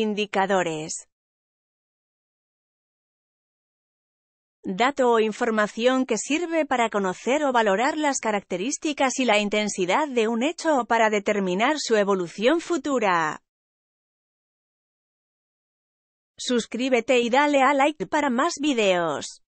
Indicadores. Dato o información que sirve para conocer o valorar las características y la intensidad de un hecho o para determinar su evolución futura. Suscríbete y dale a like para más videos.